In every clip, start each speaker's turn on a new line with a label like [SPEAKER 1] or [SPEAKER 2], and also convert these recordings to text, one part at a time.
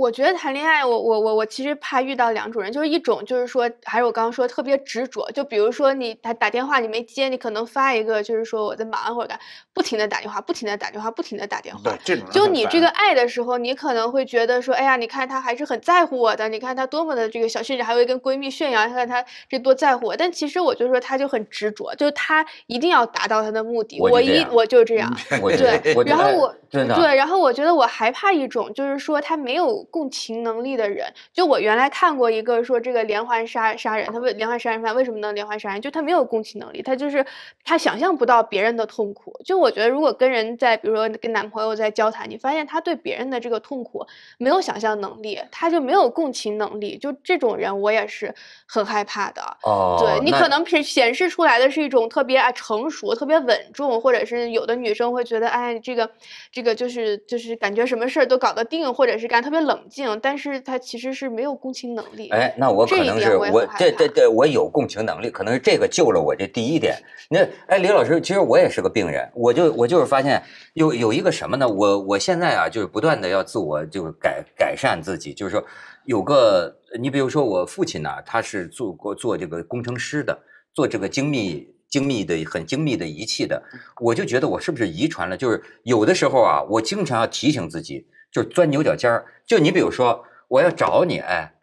[SPEAKER 1] 我觉得谈恋爱，我我我我其实怕遇到两种人，就是一种就是说，还是我刚刚说特别执着，就比如说你打打电话你没接，你可能发一个就是说我在忙或者不停的打电话，不停的打电话，不停的打电话。对，就你这个爱的时候，你可能会觉得说，哎呀，你看他还是很在乎我的，你看他多么的这个小，甚至还会跟闺蜜炫耀，你看他这多在乎我。但其实我就说他就很执着，就他一定要达到他的目的。我一我就这样，对，然后我对，然后我觉得我还怕一种，就是说他没有。共情能力的人，就我原来看过一个说这个连环杀杀人，他为连环杀人犯为什么能连环杀人？就他没有共情能力，他就是他想象不到别人的痛苦。就我觉得，如果跟人在比如说跟男朋友在交谈，你发现他对别人的这个痛苦没有想象能力，他就没有共情能力。就这种人，我也是很害怕的。
[SPEAKER 2] 哦，对你可能
[SPEAKER 1] 显显示出来的是一种特别啊成熟、特别稳重，或者是有的女生会觉得，哎，这个这个就是就是感觉什么事儿都搞得定，或者是干特别冷。冷静，但是他其实是没有共情能力。哎，那我可能是我，
[SPEAKER 2] 这这这，我有共情能力，可能是这个救了我。这第一点，那哎，李老师，其实我也是个病人，我就我就是发现有有一个什么呢？我我现在啊，就是不断的要自我就是改改善自己，就是说有个你比如说我父亲呢，他是做过做这个工程师的，做这个精密精密的很精密的仪器的，我就觉得我是不是遗传了？就是有的时候啊，我经常要提醒自己。就钻牛角尖儿，就你比如说，我要找你，哎，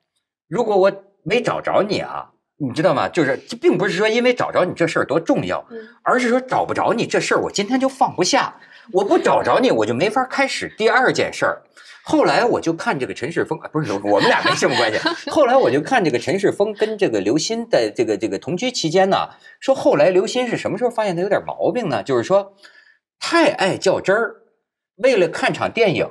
[SPEAKER 2] 如果我没找着你啊，你知道吗？就是这，并不是说因为找着你这事儿多重要，而是说找不着你这事儿，我今天就放不下。我不找着你，我就没法开始第二件事儿。后来我就看这个陈世峰不是刘，我们俩没什么关系。后来我就看这个陈世峰跟这个刘鑫的这个这个同居期间呢，说后来刘鑫是什么时候发现他有点毛病呢？就是说，太爱较真儿，为了看场电影。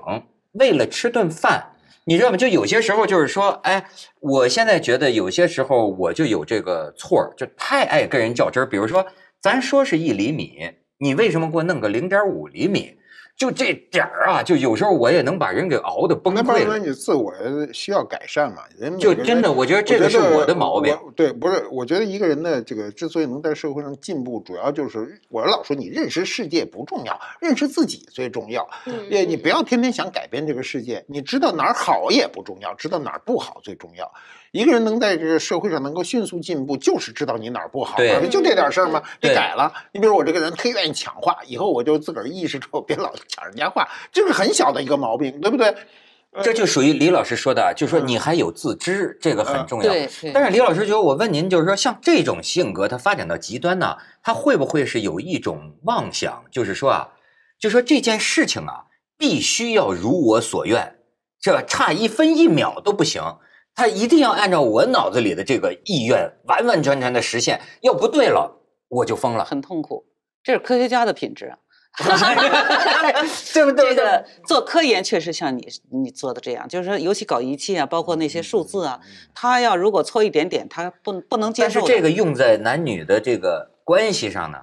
[SPEAKER 2] 为了吃顿饭，你知道吗？就有些时候，就是说，哎，我现在觉得有些时候我就有这个错儿，就太爱跟人较真儿。比如说，咱说是一厘米，你为什么给我弄个零点五厘米？就这点儿啊，就有时候我也能把人给熬的崩溃了。那
[SPEAKER 3] 说你自我需要改善嘛？人就真的，我觉得这个是我的毛病。对，不是，我觉得一个人的这个之所以能在社会上进步，主要就是我老说你认识世界不重要，认识自己最重要。因你不要天天想改变这个世界，你知道哪儿好也不重要，知道哪儿不好最重要。一个人能在这社会上能够迅速进步，就是知道你哪儿不好，就这点事儿吗？得改了。你比如我这个人特愿意抢话，以后我就自个儿意识住，别老抢人家话，这是很小的一个毛病，对不对？这就属于李
[SPEAKER 2] 老师说的，就是说你还有自知，这个很重要。但是李老师就我问您，就是说像这种性格，它发展到极端呢，它会不会是有一种妄想，就是说啊，就说这件事情啊，必须要如我所愿，是吧？差一分一秒都不行。他一定要按照我脑子里的这个意愿完完全全的
[SPEAKER 4] 实现，要不对了我就疯了，很痛苦。这是科学家的品质啊，对不对？这个做科研确实像你你做的这样，就是说，尤其搞仪器啊，包括那些数字啊，他要如果错一点点，他不不能接受。但是这个用在男女的这个关系上呢？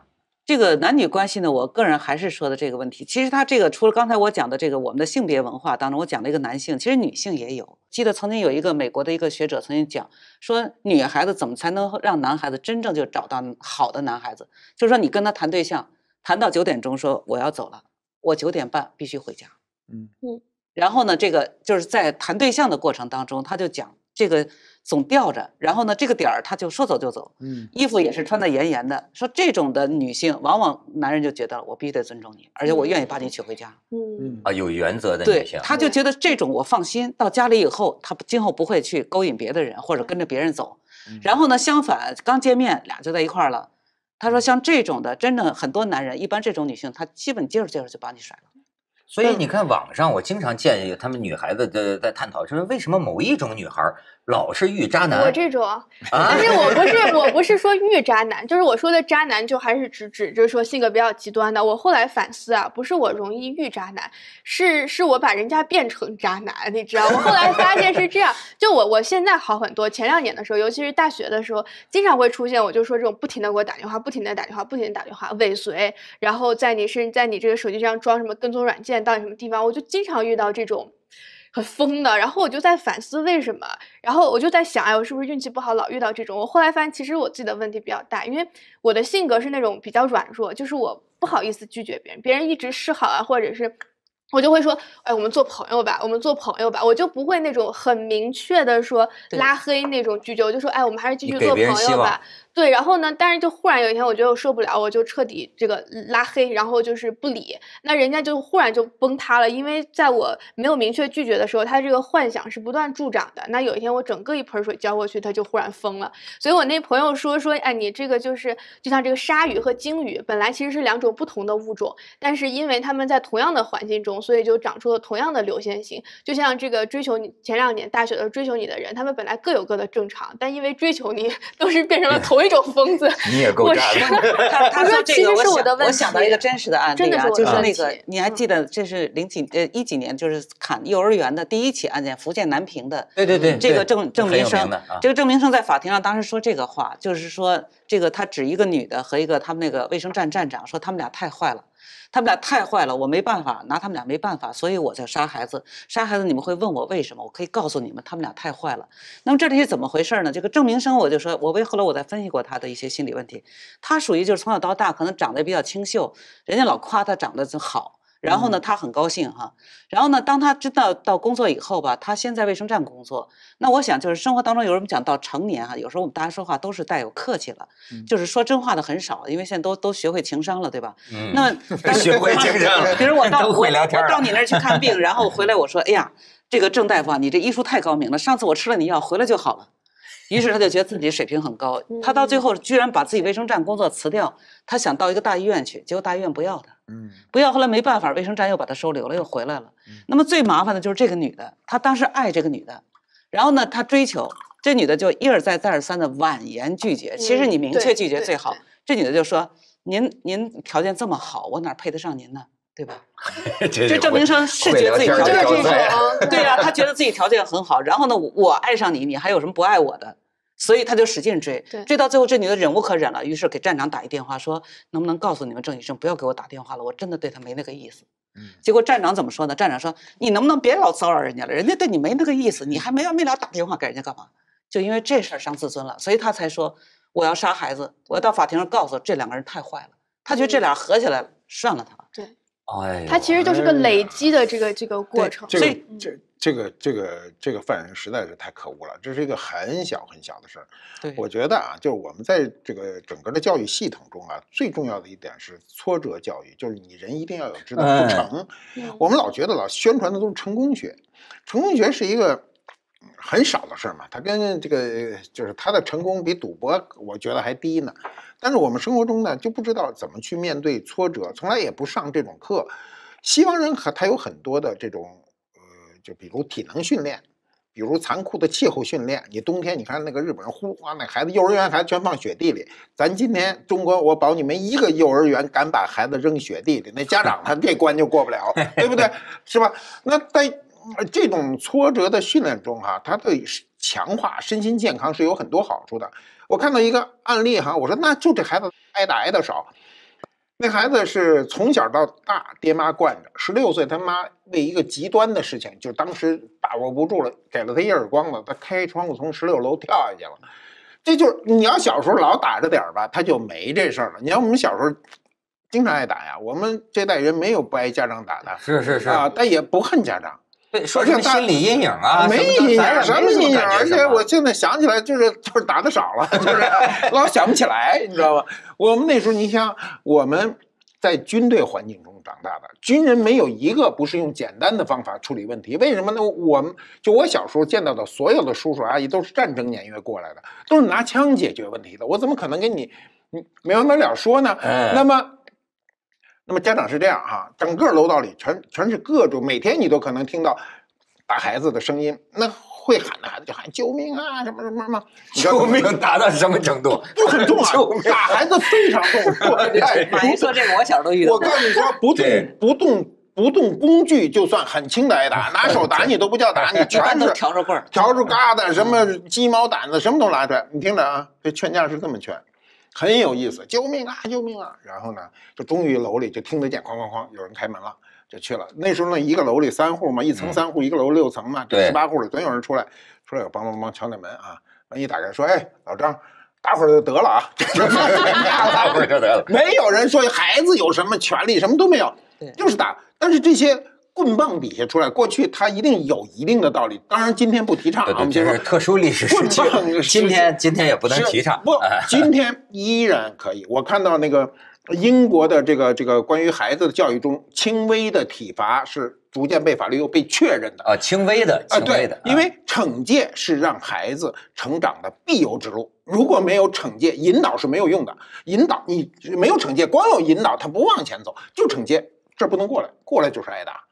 [SPEAKER 4] 这个男女关系呢，我个人还是说的这个问题。其实他这个除了刚才我讲的这个，我们的性别文化当中，我讲了一个男性，其实女性也有。记得曾经有一个美国的一个学者曾经讲说，女孩子怎么才能让男孩子真正就找到好的男孩子？就是说你跟他谈对象，谈到九点钟说我要走了，我九点半必须回家。嗯嗯，然后呢，这个就是在谈对象的过程当中，他就讲。这个总吊着，然后呢，这个点儿他就说走就走，嗯，衣服也是穿的严严的。说这种的女性，往往男人就觉得我必须得尊重你，而且我愿意把你娶回家，
[SPEAKER 2] 嗯啊，有原则的女性，他
[SPEAKER 4] 就觉得这种我放心。到家里以后，他今后不会去勾引别的人，或者跟着别人走。然后呢，相反，刚见面俩就在一块儿了。他说，像这种的，真的很多男人，一般这种女性，她基本接着接着就把你甩了。
[SPEAKER 2] 所以你看，网上我经常见他们女孩子在在探讨，就是为什么某一种女孩老是遇渣男，我这种，不是我
[SPEAKER 1] 不是我不是说遇渣男，就是我说的渣男就还是指指是说性格比较极端的。我后来反思啊，不是我容易遇渣男，是是我把人家变成渣男，你知道？我后来发现是这样，就我我现在好很多。前两年的时候，尤其是大学的时候，经常会出现，我就说这种不停的给我打电话，不停的打电话，不停的打电话，尾随，然后在你身在你这个手机上装什么跟踪软件，到什么地方，我就经常遇到这种。很疯的，然后我就在反思为什么，然后我就在想，哎，我是不是运气不好，老遇到这种？我后来发现，其实我自己的问题比较大，因为我的性格是那种比较软弱，就是我不好意思拒绝别人，别人一直示好啊，或者是我就会说，哎，我们做朋友吧，我们做朋友吧，我就不会那种很明确的说拉黑那种拒绝，我就说，哎，我们还是继续做朋友吧。对，然后呢？但是就忽然有一天，我觉得我受不了，我就彻底这个拉黑，然后就是不理。那人家就忽然就崩塌了，因为在我没有明确拒绝的时候，他这个幻想是不断助长的。那有一天我整个一盆水浇过去，他就忽然疯了。所以我那朋友说说，哎，你这个就是就像这个鲨鱼和鲸鱼，本来其实是两种不同的物种，但是因为他们在同样的环境中，所以就长出了同样的流线型。就像这个追求你前两年大学的追求你的人，他们本来各有各的正常，但因为追求你，都是变成了同一。一种疯子，你也够炸的。他他说这个，我是我的，我想到一个真实的案例啊，就是
[SPEAKER 4] 那个，你还记得这是零几呃一几年，就是砍幼儿园的第一起案件，福建南平的。对对对，这个郑郑明生，这个郑明生在法庭上当时说这个话，就是说这个他指一个女的和一个他们那个卫生站站长，说他们俩太坏了。他们俩太坏了，我没办法，拿他们俩没办法，所以我就杀孩子，杀孩子。你们会问我为什么？我可以告诉你们，他们俩太坏了。那么这里是怎么回事呢？这个郑明生，我就说，我为后来我在分析过他的一些心理问题，他属于就是从小到大可能长得比较清秀，人家老夸他长得好。然后呢，他很高兴哈。然后呢，当他知道到工作以后吧，他先在卫生站工作。那我想，就是生活当中有人讲到成年哈，有时候我们大家说话都是带有客气了，就是说真话的很少，因为现在都都学会情商了，对吧？嗯。那 学会情商了。比如我 到你那儿去看病，然后回来我说：“哎呀，这个郑大夫啊，你这医术太高明了，上次我吃了你药回来就好了。”于是他就觉得自己水平很高，他到最后居然把自己卫生站工作辞掉，他想到一个大医院去，结果大医院不要他，不要，后来没办法，卫生站又把他收留了，又回来了。那么最麻烦的就是这个女的，她当时爱这个女的，然后呢，她追求这女的，就一而再，再而三的婉言拒绝。其实你明确拒绝最好，这女的就说：“您您条件这么好，我哪配得上您呢？”对吧？
[SPEAKER 2] 这郑明生是觉得自己就是这好。对呀，他
[SPEAKER 4] 觉得自己条件很好。然后呢，我爱上你，你还有什么不爱我的？所以他就使劲追，追到最后，这女的忍无可忍了，于是给站长打一电话，说能不能告诉你们郑医生不要给我打电话了，我真的对他没那个意思。嗯，结果站长怎么说呢？站长说你能不能别老骚扰人家了，人家对你没那个意思，你还没完没了打电话给人家干嘛？就因为这事儿伤自尊了，所以他才说我要杀孩子，我要到法庭上告诉这两个人太坏了。他觉得这俩合起来了，涮了他。对。哎，它其实就是个累
[SPEAKER 1] 积的这个这个过程。这这
[SPEAKER 3] 这个这个这个犯人实在是太可恶了，这是一个很小很小的事儿。我觉得啊，就是我们在这个整个的教育系统中啊，最重要的一点是挫折教育，就是你人一定要有知道不成。我们老觉得老宣传的都是成功学，成功学是一个。很少的事嘛，他跟这个就是他的成功比赌博，我觉得还低呢。但是我们生活中呢，就不知道怎么去面对挫折，从来也不上这种课。西方人和他有很多的这种，呃，就比如体能训练，比如残酷的气候训练。你冬天，你看那个日本人呼哗，那孩子幼儿园孩子全放雪地里。咱今天中国，我保你们一个幼儿园敢把孩子扔雪地里，那家长他这关就过不了，对不对？是吧？那在这种挫折的训练中，哈，他对强化身心健康是有很多好处的。我看到一个案例，哈，我说那就这孩子挨打挨得少，那孩子是从小到大爹妈惯着。十六岁他妈为一个极端的事情，就当时把握不住了，给了他一耳光子，他开窗户从十六楼跳下去了。这就是你要小时候老打着点儿吧，他就没这事儿了。你看我们小时候经常挨打呀，我们这代人没有不挨家长打的，是是是啊，但也不恨家长。对，说成心理阴影啊，没阴影，什么阴影？而且我现在想起来，就是就是打的少了，就是 老想不起来，你知道吗？我们那时候，你想我们在军队环境中长大的，军人没有一个不是用简单的方法处理问题。为什么呢？我们就我小时候见到的所有的叔叔阿姨都是战争年月过来的，都是拿枪解决问题的。我怎么可能跟你，没完没了说呢？那么。那么家长是这样哈，整个楼道里全全是各种，每天你都可能听到打孩子的声音。那会喊的孩子就喊救命啊什么么什么，救命！打到什么程度？就很重啊，打孩子非常重。哎，马云说这个我小时候遇到。我告诉你说，不动不动不动工具就算很轻的挨打，拿手打你都不叫打 你，全是笤帚棍笤帚疙瘩什么鸡毛掸子什么都拿出来。你听着啊，这劝架是这么劝。很有意思，救命啊，救命啊！然后呢，就终于楼里就听得见，哐哐哐，有人开门了，就去了。那时候呢，一个楼里三户嘛，一层三户，一个楼六层嘛，这十八户里总有人出来，出来就梆梆梆敲那门啊，门一打开说，哎，老张，打会儿就得了啊，打 会儿就得了。没有人说孩子有什么权利，什么都没有，对，就是打。但是这些。棍棒底下出来，过去他一定有一定的道理。当然，今天不提倡，我们先说特殊历史时期。棍棒，今天今天也不能提倡。不，今天依然可以。我看到那个英国的这个这个关于孩子的教育中，轻微的体罚是逐渐被法律又被确认的啊。轻微的啊，对的，因为惩戒是让孩子成长的必由之路。如果没有惩戒，引导是没有用的。引导你没有惩戒，光有引导他不往前走，就惩戒，这不能过来，过来就是挨打。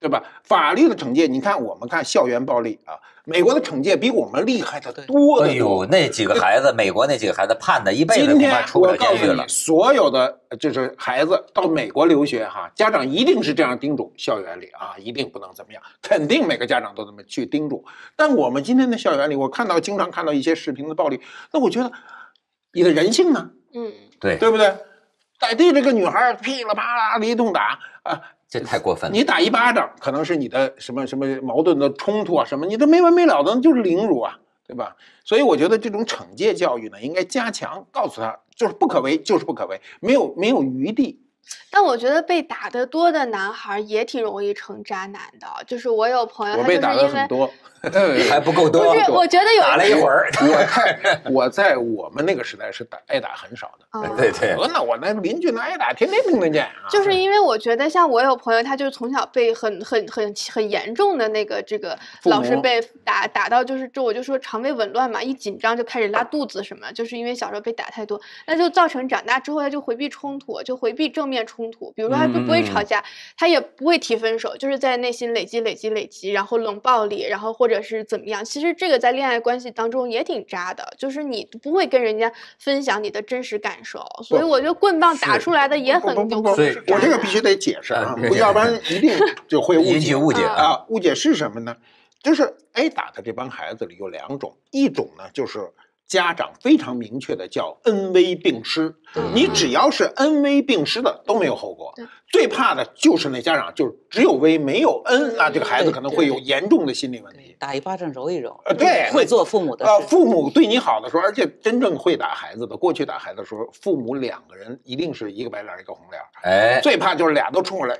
[SPEAKER 3] 对吧？法律的惩戒，你看我们看校园暴力啊，美国的惩戒比我们厉害的多。哎呦，那几个孩
[SPEAKER 2] 子，美国那几个孩子判的一辈子，我告诉你，
[SPEAKER 3] 所有的就是孩子到美国留学哈，家长一定是这样叮嘱校园里啊，一定不能怎么样，肯定每个家长都这么去叮嘱。但我们今天的校园里，我看到经常看到一些视频的暴力，那我觉得你的人性呢？嗯，对，对不对？在地这个女孩噼里啪啦的一通打啊。这太过分！你打一巴掌，可能是你的什么什么矛盾的冲突啊，什么你都没完没了的，就是凌辱啊，对吧？所以我觉得这种惩戒教育呢，应该加强，告诉他就是不可为，就是不可为，没有没有余地。
[SPEAKER 1] 但我觉得被打得多的男孩也挺容易成渣男的，就是我有朋友，他就是因为多
[SPEAKER 3] 还不够多，不是？我觉得有打了一会儿，我看我在我们那个时代是打挨打很少的，对对。那我那邻居那挨打天天听得见啊。就是
[SPEAKER 1] 因为我觉得像我有朋友，他就是从小被很很很很严重的那个这个，老是被打打到就是这，我就说肠胃紊乱嘛，一紧张就开始拉肚子什么，就是因为小时候被打太多，那就造成长大之后他就回避冲突，就回避正面冲。冲突，比如说他不不会吵架，他也不会提分手，就是在内心累积累积累积，然后冷暴力，然后或者是怎么样。其实这个在恋爱关系当中也挺渣的，就是你不会跟人家分享你的真实感受，所以我觉得棍棒打出来的也很。不不不，我这
[SPEAKER 3] 个必须得解释啊，要不然一定 就会误解误解啊。误解是什么呢？
[SPEAKER 1] 就是挨打
[SPEAKER 3] 的这帮孩子里有两种，一种呢就是。家长非常明确的叫恩威并施，你只要是恩威并施的都没有后果，最怕的就是那家长就是只有威没有恩，那这个孩子可能会有严重的心理问
[SPEAKER 4] 题。打一巴掌揉一揉，对，
[SPEAKER 3] 会做父母的父母对你好的时候，而且真正会打孩子的，过去打孩子的时候，父母两个人一定是一个白脸一个红脸哎，最怕就是俩都冲过来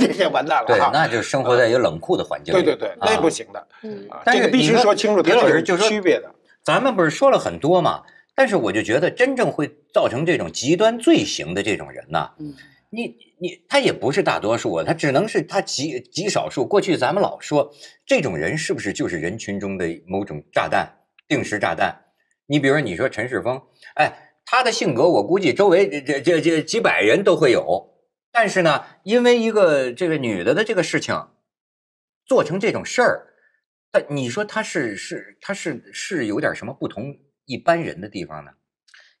[SPEAKER 3] 这下完蛋了。对，那
[SPEAKER 2] 就生活在一个冷酷的环境。对对对，那不行的。嗯，个必须说清楚，他这是区别的。咱们不是说了很多嘛，但是我就觉得真正会造成这种极端罪行的这种人呢，
[SPEAKER 4] 嗯，你
[SPEAKER 2] 你他也不是大多数，他只能是他极极少数。过去咱们老说这种人是不是就是人群中的某种炸弹、定时炸弹？你比如说你说陈世峰，哎，他的性格我估计周围这这这几百人都会有，但是呢，因为一个这个女的的这个事情，做成这种事儿。但
[SPEAKER 4] 你说他是是他是是有点什么不同一般人的地方呢？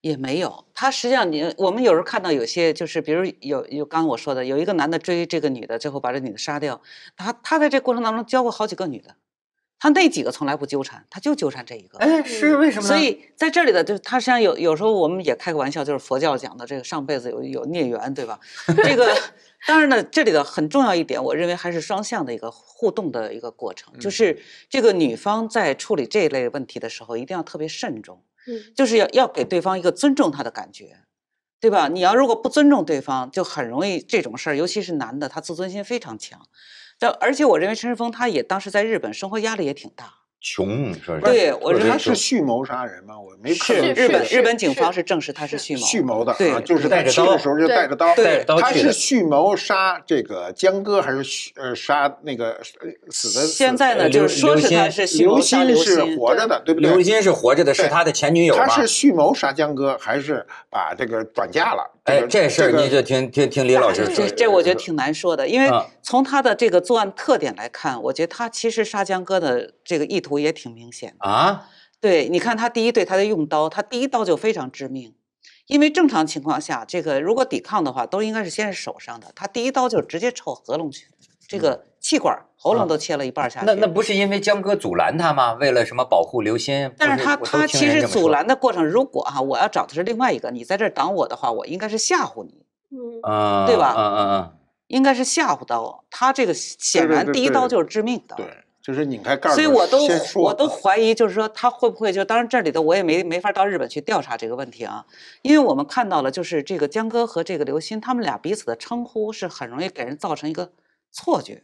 [SPEAKER 4] 也没有，他实际上你我们有时候看到有些就是，比如有有刚刚我说的，有一个男的追这个女的，最后把这女的杀掉，他他在这过程当中交过好几个女的。但那几个从来不纠缠，他就纠缠这一个。哎，是为什么？所以在这里的，就是他实际上有有时候我们也开个玩笑，就是佛教讲的这个上辈子有有孽缘，对吧？这个 当然呢，这里的很重要一点，我认为还是双向的一个互动的一个过程。就是这个女方在处理这一类问题的时候，一定要特别慎重，就是要要给对方一个尊重他的感觉，对吧？你要如果不尊重对方，就很容易这种事儿，尤其是男的，他自尊心非常强。这而且我认为陈世峰他也当时在日本生活压力也挺大，穷你说是？对，我认为他是蓄
[SPEAKER 3] 谋杀人吗？我没看认。日本日本警方是证实他是蓄谋。蓄谋的对，就是着刀的时候就带着刀。对，他是蓄谋杀这个江歌还是呃杀那个死的？现在呢就是说是他是刘鑫是活着的对不对？刘鑫是活着的，是他的前女友吗？他是蓄谋杀江歌还是把这个转嫁了？哎，这事儿你就
[SPEAKER 4] 听听听李老师。说。这这我觉得挺难说的，因为从他的这个作案特点来看，我觉得他其实杀江哥的这个意图也挺明显啊。对，你看他第一对他的用刀，他第一刀就非常致命，因为正常情况下，这个如果抵抗的话，都应该是先是手上的，他第一刀就直接朝喉咙去，这个气管。喉咙都切了一半下去，那那不是因为江哥阻拦他吗？为了什么保护刘鑫？但是他他其实阻拦的过程，如果哈，我要找的是另外一个，你在这挡我的话，我应该是吓唬你，
[SPEAKER 2] 嗯对吧？嗯嗯
[SPEAKER 3] 嗯，
[SPEAKER 4] 应该是吓唬刀。他这个显然第一刀就是致命的，对，就是拧开盖儿，所以我都我都怀疑，就是说他会不会就？当然，这里头我也没没法到日本去调查这个问题啊，因为我们看到了，就是这个江哥和这个刘鑫，他们俩彼此的称呼是很容易给人造成一个错觉。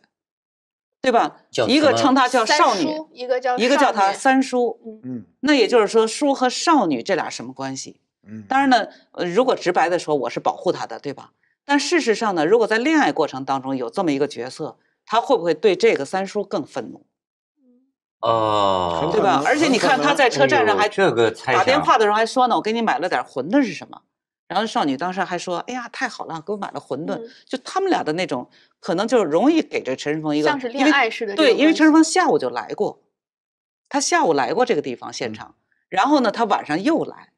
[SPEAKER 4] 对吧？一个称他叫少女，
[SPEAKER 1] 一个叫一个叫他三叔。嗯嗯，
[SPEAKER 4] 那也就是说，叔和少女这俩什么关系？嗯，当然呢，如果直白的说，我是保护他的，对吧？但事实上呢，如果在恋爱过程当中有这么一个角色，他会不会对这个三叔更愤怒？
[SPEAKER 2] 哦，对吧？而且你看，他在车站上还打电话
[SPEAKER 4] 的时候还说呢：“我给你买了点馄饨，是什么？”然后少女当时还说：“哎呀，太好了，给我买了馄饨。”就他们俩的那种，可能就容易给这陈世峰一个，恋爱
[SPEAKER 1] 似的。对，因为陈
[SPEAKER 4] 世峰下午就来过，他下午来过这个地方现场，然后呢，他晚上又来，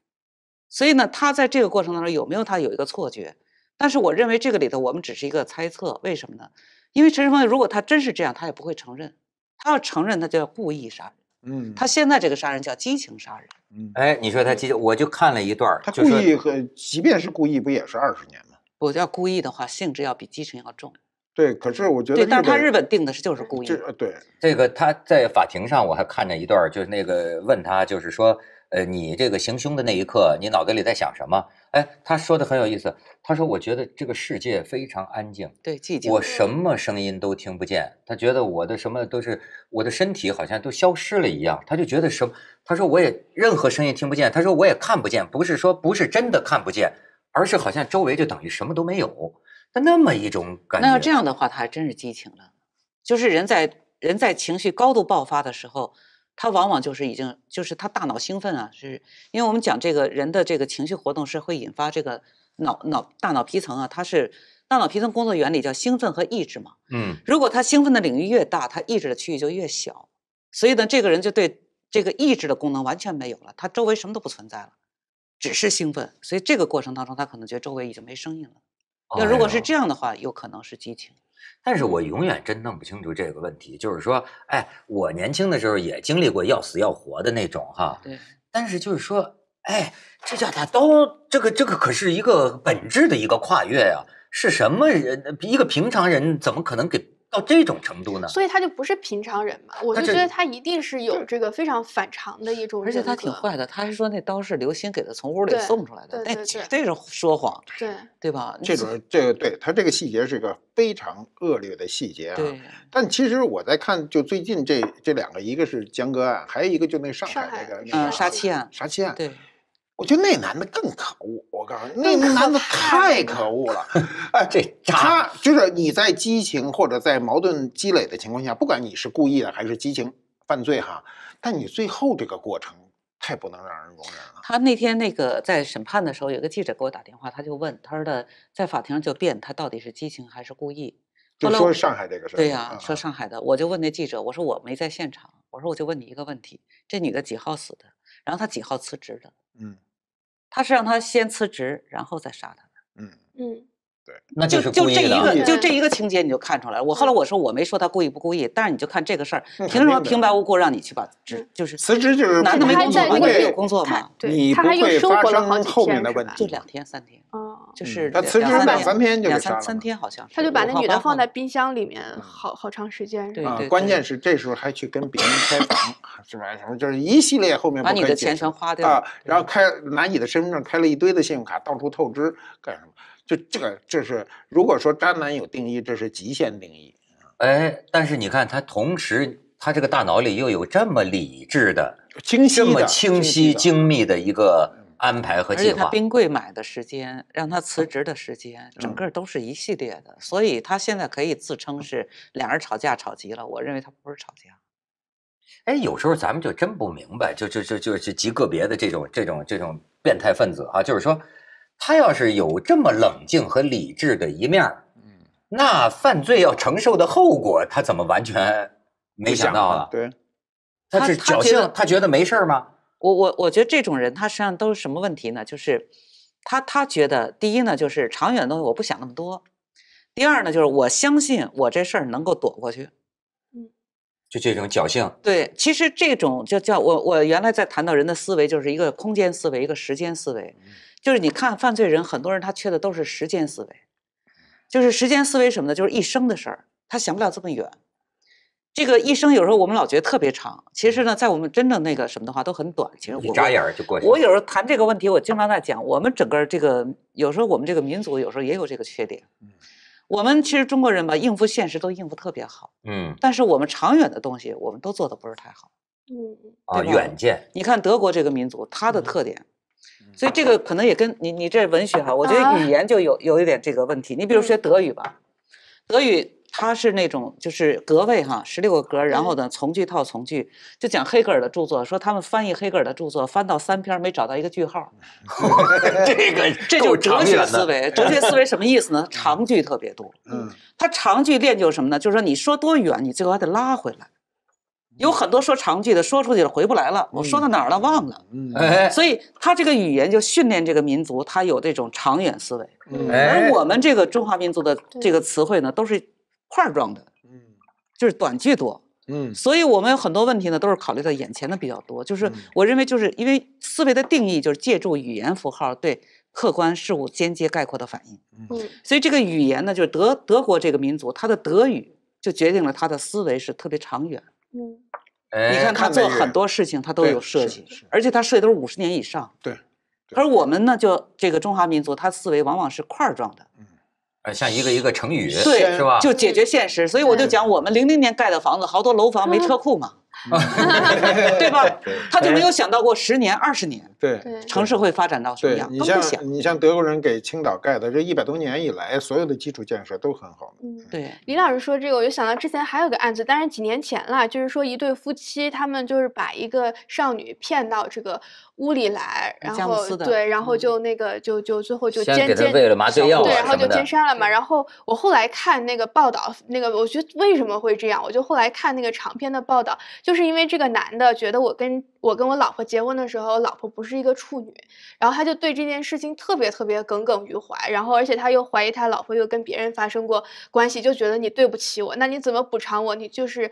[SPEAKER 4] 所以呢，他在这个过程当中有没有他有一个错觉？但是我认为这个里头我们只是一个猜测，为什么呢？因为陈世峰如果他真是这样，他也不会承认，他要承认，他就要故意杀人。嗯，他现在这个杀人叫激情杀人。
[SPEAKER 2] 嗯，哎，你说他激，我就看了一段，他故意
[SPEAKER 4] 和即便是故意，不也是二十年吗？不，叫故意的话，性质要比激情要重。
[SPEAKER 2] 对，可是我觉得，对，但是他日
[SPEAKER 4] 本定的是就是故意。对，
[SPEAKER 2] 这个他在法庭上我还看着一段，就是那个问他，就是说。呃，你这个行凶的那一刻，你脑袋里在想什么？哎，他说的很有意思。他说，我觉得这个世界非常安静，对，寂静，我什么声音都听不见。他觉得我的什么都是，我的身体好像都消失了一样。他就觉得什么？他说我也任何声音听不见。他说我也看不见，不是说不
[SPEAKER 4] 是真的看不见，而是好像周围就等于什么都没有，那么一种感觉。那要这样的话，他还真是激情了。就是人在人在情绪高度爆发的时候。他往往就是已经，就是他大脑兴奋啊，是因为我们讲这个人的这个情绪活动是会引发这个脑脑大脑皮层啊，它是大脑皮层工作原理叫兴奋和抑制嘛。嗯，如果他兴奋的领域越大，他抑制的区域就越小，所以呢，这个人就对这个抑制的功能完全没有了，他周围什么都不存在了，只是兴奋。所以这个过程当中，他可能觉得周围已经没声音了。那如果是这样的话，有可能是激情。但是我永远真弄不清楚这个问题，就是说，哎，我年轻的时候也
[SPEAKER 2] 经历过要死要活的那种，哈，对。但是就是说，哎，这叫他都这个这个可是一个本质的一个跨越呀，是什么人？一个平
[SPEAKER 4] 常人怎么可能给？到这种程度呢，所以
[SPEAKER 1] 他就不是平常人嘛，我就觉得他一定是有这个非常反常的一种，而且他挺坏
[SPEAKER 4] 的，他还说那刀是刘鑫给他从屋里送出来
[SPEAKER 1] 的，那绝对
[SPEAKER 4] 是说谎，对对吧？这种这个对他这个细节是一个
[SPEAKER 1] 非
[SPEAKER 3] 常恶劣的细节啊。但其实我在看，就最近这这两个，一个是江歌案，还有一个就那上海
[SPEAKER 1] 那个杀
[SPEAKER 3] 妻案，杀妻案对。我觉得那男的更可恶。我告诉你，那男的太可恶了。哎，这渣，就是你在激情或者在矛盾积累的情况下，不管你是故意的还是激情犯罪哈，
[SPEAKER 4] 但你最后这个过程太不能让人容忍了。他那天那个在审判的时候，有个记者给我打电话，他就问，他说的在法庭上就辩他到底是激情还是故意。就说是上海这个事儿。对呀，说上海的。我就问那记者，我说我没在现场，我说我就问你一个问题：这女的几号死的？然后她几号辞职的？嗯。他是让他先辞职，然后再杀他。嗯
[SPEAKER 2] 嗯。对，那就就这一个就这一个
[SPEAKER 4] 情节你就看出来了。我后来我说我没说他故意不故意，但是你就看这个事儿，凭什么平白无故让你去把职就是辞职就是？男的没在，因为有工作嘛。你他会发生后面的问题，就两天三天，哦，就是他辞职两三天就两三三天好像，他就把那女
[SPEAKER 1] 的放在冰箱里面，好好长时间。对对。关
[SPEAKER 3] 键是这时候还去跟别人开房，是吧？什么就是一系列后面把你的钱全花掉啊，然后开拿你的身份证开了一堆的信用卡，到处透支干什么？就这个，这是如果说渣男有定义，这是极限定义
[SPEAKER 2] 哎，但是你看他同时，他这个大脑里又有这么理智的、清晰、的、这么清晰精密的一个安排和计划。而且他冰
[SPEAKER 4] 柜买的时间，让他辞职的时间，整个都是一系列的，所以他现在可以自称是两人吵架吵急了。我认为他不是吵架。哎，有
[SPEAKER 2] 时候咱们就真不明白，就就就就就极个别的这种这种这种变态分子啊，就是说。他要是有这么冷静和理智的一面嗯，那犯罪要承受的后果，他怎么完全没想到啊？对，他是侥幸，他觉
[SPEAKER 4] 得没事吗？我我我觉得这种人，他实际上都是什么问题呢？就是他他觉得，第一呢，就是长远的东西我不想那么多；第二呢，就是我相信我这事儿能够躲过去。嗯，
[SPEAKER 2] 就这种侥幸。
[SPEAKER 4] 对，其实这种就叫我我原来在谈到人的思维，就是一个空间思维，一个时间思维。就是你看犯罪人，很多人他缺的都是时间思维，就是时间思维什么呢？就是一生的事儿，他想不了这么远。这个一生有时候我们老觉得特别长，其实呢，在我们真正那个什么的话都很短。其实一眨眼就过去了。我有时候谈这个问题，我经常在讲，我们整个这个有时候我们这个民族有时候也有这个缺点。嗯。我们其实中国人吧，应付现实都应付特别好。嗯。但是我们长远的东西，我们都做的不是太好。嗯。啊，远见。你看德国这个民族，它的特点。所以这个可能也跟你你这文学哈，我觉得语言就有有一点这个问题。你比如学德语吧，德语它是那种就是格位哈，十六个格，然后呢从句套从句，就讲黑格尔的著作，说他们翻译黑格尔的著作，翻到三篇没找到一个句号。这个这就是哲学思维，哲学思维什么意思呢？长句特别多，嗯，他长句练就什么呢？就是说你说多远，你最后还得拉回来。有很多说长句的，说出去了回不来了。我说到哪儿了？忘了。嗯，所以他这个语言就训练这个民族，他有这种长远思维。嗯，而我们这个中华民族的这个词汇呢，都是块状的。嗯，就是短句多。嗯，所以我们有很多问题呢，都是考虑到眼前的比较多。就是我认为，就是因为思维的定义就是借助语言符号对客观事物间接概括的反应。嗯，所以这个语言呢，就是德德国这个民族，他的德语就决定了他的思维是特别长远。嗯，你看他做很多事情，他都有设计，而且他设计都是五十年以上。对，可是我们呢，就这个中华民族，他思维往往是块儿状的，嗯，
[SPEAKER 2] 呃，像一个一个成语，对，是吧？就
[SPEAKER 4] 解决现实，所以我就讲，我们零零年盖的房子，好多楼房没车库嘛。对吧？他就没有想到过十年、二十年，
[SPEAKER 3] 对城
[SPEAKER 4] 市会发展到什么样，你像
[SPEAKER 3] 你像德国人给青岛盖的这一百多年以来，所有的基础建设都很好。
[SPEAKER 1] 嗯，对。李老师说这个，我就想到之前还有个案子，但是几年前了，就是说一对夫妻，他们就是把一个少女骗到这个。屋里来，然后对，然后就那个，就就最后就先给了麻醉药，对，然后就奸杀了嘛。然后我后来看那个报道，那个我觉得为什么会这样？我就后来看那个长篇的报道，就是因为这个男的觉得我跟。我跟我老婆结婚的时候，老婆不是一个处女，然后他就对这件事情特别特别耿耿于怀，然后而且他又怀疑他老婆又跟别人发生过关系，就觉得你对不起我，那你怎么补偿我？你就是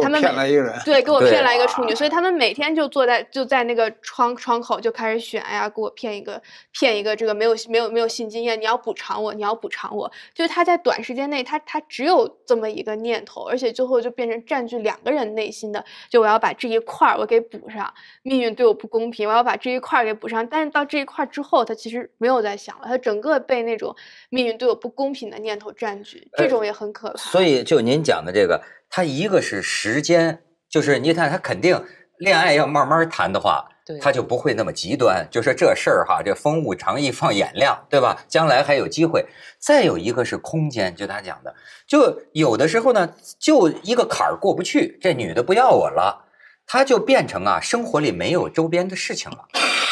[SPEAKER 1] 他们骗来一个人，对，给我骗来一个处女，所以他们每天就坐在就在那个窗窗口就开始选，哎呀，给我骗一个骗一个这个没有没有没有性经验，你要补偿我，你要补偿我，就是他在短时间内他他只有这么一个念头，而且最后就变成占据两个人内心的，就我要把这一块儿我给补上。命运对我不公平，我要把这一块给补上。但是到这一块之后，他其实没有在想了，他整个被那种命运对我不公平的念头占据，这种也很可怕。所以
[SPEAKER 2] 就您讲的这个，他一个是时间，就是你看他肯定恋爱要慢慢谈的话，他就不会那么极端。就说这事儿哈，这风物长宜放眼量，对吧？将来还有机会。再有一个是空间，就他讲的，就有的时候呢，就一个坎儿过不去，这女的不要我了。他就变成啊，生活里没有周边的事情了，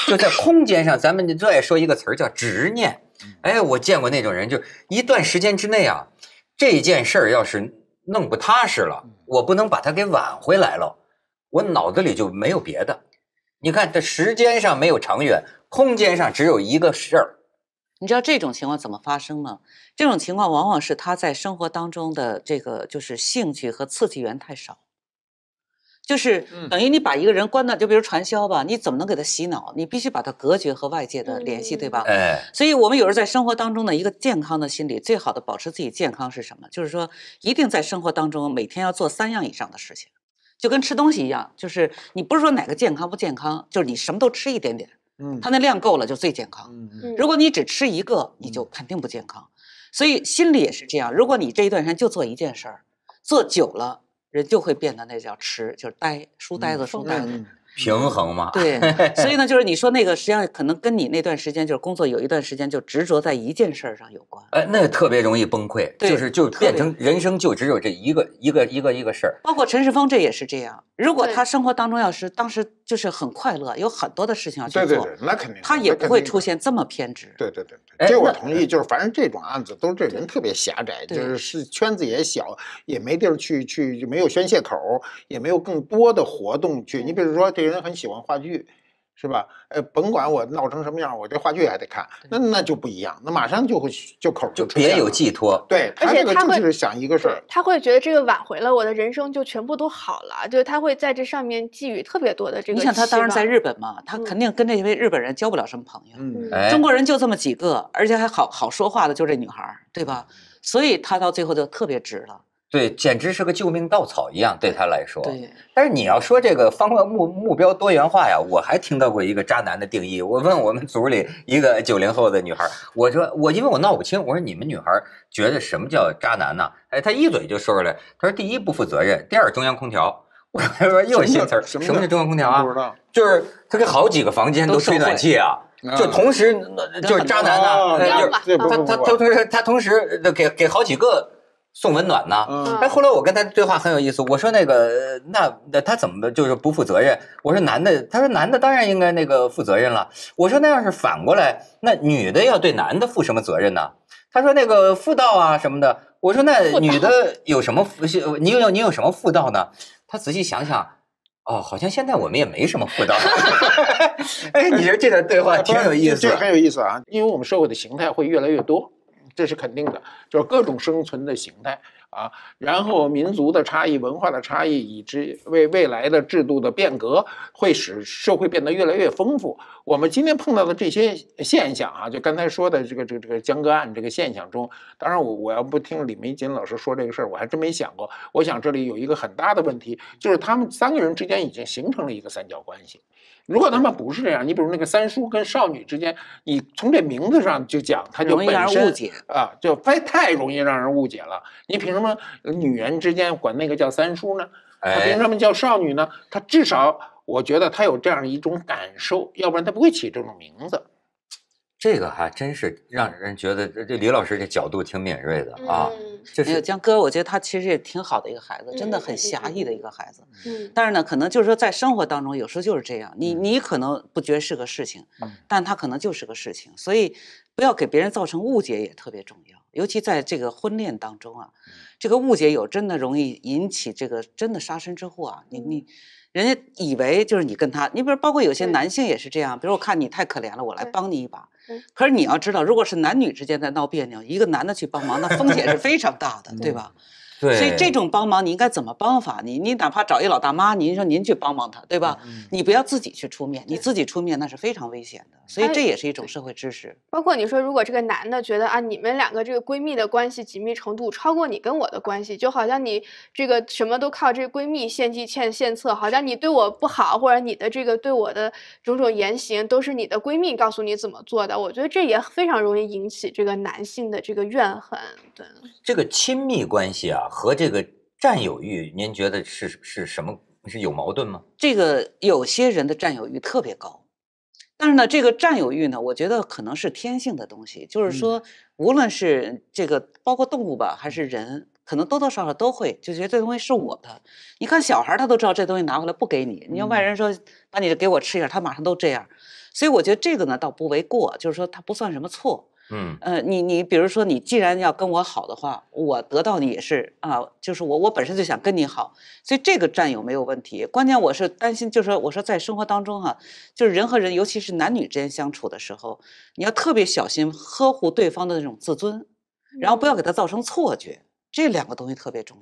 [SPEAKER 2] 就在空间上，咱们最爱说一个词儿叫执念。哎，我见过那种人，就一段时间之内啊，这件事儿要是弄不踏实了，我不能把它给挽回来了，我脑子
[SPEAKER 4] 里就没有别的。你看，这时间上没有长远，空间上只有一个事儿。你知道这种情况怎么发生吗？这种情况往往是他在生活当中的这个就是兴趣和刺激源太少。就是等于你把一个人关到，就比如传销吧，你怎么能给他洗脑？你必须把他隔绝和外界的联系，对吧？哎，所以我们有时候在生活当中呢，一个健康的心理，最好的保持自己健康是什么？就是说，一定在生活当中每天要做三样以上的事情，就跟吃东西一样，就是你不是说哪个健康不健康，就是你什么都吃一点点，嗯，他那量够了就最健康。嗯，如果你只吃一个，你就肯定不健康。所以心理也是这样，如果你这一段时间就做一件事儿，做久了。人就会变得那叫痴，就是呆书呆子，书呆子，
[SPEAKER 2] 平衡嘛。对，
[SPEAKER 4] 所以呢，就是你说那个，实际上可能跟你那段时间就是工作有一段时间就执着在一件事儿上有
[SPEAKER 2] 关。哎，那特别容易崩溃，就是就变成人生就只有这一个一个一个一个事儿。
[SPEAKER 4] 包括陈世峰这也是这样，如果他生活当中要是当时。就是很快乐，有很多的事情要去做。对对对，那肯定。他也不会出现这么偏执。对对对对，这我同意。就是反正这种案子，都是这人特别狭窄，就是是圈
[SPEAKER 3] 子也小，也没地儿去去，没有宣泄口，也没有更多的活动去。你比如说，这人很喜欢话剧。是吧？呃，甭管我闹成什么样，我这话剧还得看。那那就不一样，那马上就会就口就别有寄托。对他们就是想一
[SPEAKER 4] 个事儿，
[SPEAKER 1] 他会觉得这个挽回了我的人生就全部都好了，就是他会在这上面寄予特别多的这个。你想他当时在
[SPEAKER 4] 日本嘛，他肯定跟那位日本人交不了什么朋友。嗯，中国人就这么几个，而且还好好说话的，就这女孩对吧？所以他到最后就特别直了。
[SPEAKER 2] 对，简直是个救命稻草一样，对他来
[SPEAKER 4] 说。对。但是你要说这个方
[SPEAKER 2] 目目标多元化呀，我还听到过一个渣男的定义。我问我们组里一个九零后的女孩，我说我因为我闹不清，我说你们女孩觉得什么叫渣男呢？哎，她一嘴就说出来，她说第一不负责任，第二中央空调。我说又新词儿。什么叫中央空调啊？不知道。就是他给好几个房间都吹暖气啊，
[SPEAKER 4] 就同时，就是渣男呢。不要他他他
[SPEAKER 2] 他他同时给给好几个。送温暖呢？哎，后来我跟他对话很有意思。我说那个，那那他怎么就是不负责任？我说男的，他说男的当然应该那个负责任了。我说那要是反过来，那女的要对男的负什么责任呢？他说那个妇道啊什么的。我说那女的有什么妇？你有你有什么妇道呢？他仔细想想，哦，好像现在我们也没什么妇道。哎，你说这段对话挺有意思，这个很
[SPEAKER 3] 有意思啊，因为我们社会的形态会越来越多。这是肯定的，就是各种生存的形态啊，然后民族的差异、文化的差异，以至为未来的制度的变革，会使社会变得越来越丰富。我们今天碰到的这些现象啊，就刚才说的这个、这个、这个江歌案这个现象中，当然我我要不听李玫瑾老师说这个事儿，我还真没想过。我想这里有一个很大的问题，就是他们三个人之间已经形成了一个三角关系。如果他们不是这样，你比如那个三叔跟少女之间，你从这名字上就讲，他就本身啊，就太容易让人误解了。你凭什么女人之间管那个叫三叔呢？他凭什么叫少女呢？他至少我觉得他有这样一种感受，要不然他不会起这种名字。这
[SPEAKER 2] 个还真是让人觉得这李老师这角度挺敏锐的啊。没有
[SPEAKER 4] 江哥，我觉得他其实也挺好的一个孩子，真的很侠义的一个孩子。嗯，但是呢，可能就是说在生活当中，有时候就是这样，你你可能不觉得是个事情，但他可能就是个事情，所以不要给别人造成误解也特别重要，尤其在这个婚恋当中啊，这个误解有真的容易引起这个真的杀身之祸啊，你你。人家以为就是你跟他，你比如包括有些男性也是这样，比如我看你太可怜了，我来帮你一把。可是你要知道，如果是男女之间在闹别扭，一个男的去帮忙，那风险是非常大的，对吧？所以这种帮忙你应该怎么帮法？你你哪怕找一老大妈，您说您去帮帮她，对吧？你不要自己去出面，你自己出面那是非常危险的。所以这也是一种社会知识。
[SPEAKER 1] 包括你说，如果这个男的觉得啊，你们两个这个闺蜜的关系紧密程度超过你跟我的关系，就好像你这个什么都靠这闺蜜献计献献策，好像你对我不好，或者你的这个对我的种种言行都是你的闺蜜告诉你怎么做的，我觉得这也非常容易引起这个男性的这个怨恨。对，
[SPEAKER 2] 这个亲密关系啊。和这个占有欲，您觉得是是什么？是有矛盾吗？
[SPEAKER 1] 这个
[SPEAKER 4] 有些人的占有欲特别高，但是呢，这个占有欲呢，我觉得可能是天性的东西。就是说，无论是这个包括动物吧，还是人，可能多多少少都会就觉得这东西是我的。你看小孩，他都知道这东西拿回来不给你。你要外人说把你给我吃一下，他马上都这样。所以我觉得这个呢，倒不为过，就是说他不算什么错。嗯呃，你你比如说，你既然要跟我好的话，我得到你也是啊，就是我我本身就想跟你好，所以这个占有没有问题。关键我是担心，就是说我说在生活当中哈，就是人和人，尤其是男女之间相处的时候，你要特别小心呵护对方的那种自尊，然后不要给他造成错觉，这两个东西特别重要。